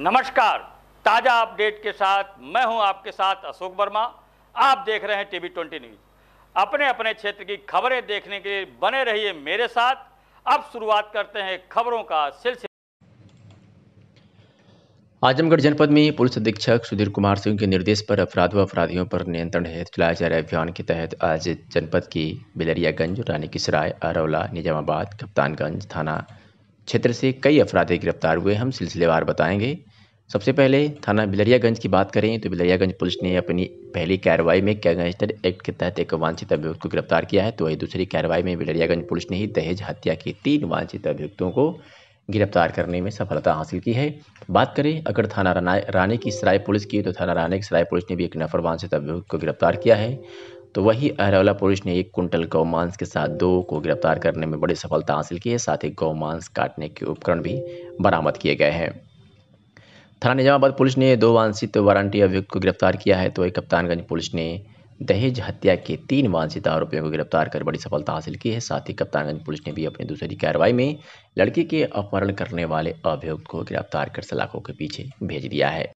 नमस्कार ताज़ा अपडेट के साथ मैं हूं आपके साथ अशोक वर्मा आप देख रहे हैं टीवी ट्वेंटी न्यूज अपने अपने क्षेत्र की खबरें देखने के लिए बने रहिए मेरे साथ अब शुरुआत करते हैं खबरों का सिलसिला आजमगढ़ जनपद में पुलिस अधीक्षक सुधीर कुमार सिंह के निर्देश पर अपराध व अपराधियों पर नियंत्रण हेतु चलाए जा रहे अभियान के तहत आज जनपद की बिलरियागंज रानी किसराय सराय अरौला निजामाबाद कप्तानगंज थाना क्षेत्र से कई अपराधी गिरफ्तार हुए हम सिलसिलेवार बताएंगे सबसे पहले थाना बिलरियागंज की बात करें तो बिलरियागंज पुलिस ने अपनी पहली कार्रवाई में गैंगस्टर एक्ट के तहत एक वांछित अभियुक्त को गिरफ्तार किया है तो वही दूसरी कार्रवाई में बिलरियागंज पुलिस ने ही दहेज हत्या के तीन वांछित अभियुक्तों को गिरफ्तार करने में सफलता हासिल की है बात करें अगर थाना रानी की सराय पुलिस की तो थाना रानी की सराय पुलिस ने भी एक नफर वांछित अभियुक्त को गिरफ्तार किया है तो वही अहरौला पुलिस ने एक कुंटल गौमांस के साथ दो को गिरफ्तार करने में बड़ी सफलता हासिल की है साथ ही गौमांस काटने के उपकरण भी बरामद किए गए हैं थाना निजामाबाद पुलिस ने दो वांछित वारंटी अभियुक्त को गिरफ्तार किया है तो वही कप्तानगंज पुलिस ने दहेज हत्या के तीन वांछित आरोपियों को गिरफ्तार कर बड़ी सफलता हासिल की है साथ ही कप्तानगंज पुलिस ने भी अपनी दूसरी कार्रवाई में लड़की के अपहरण करने वाले अभियुक्त को गिरफ्तार कर सलाखों के पीछे भेज दिया है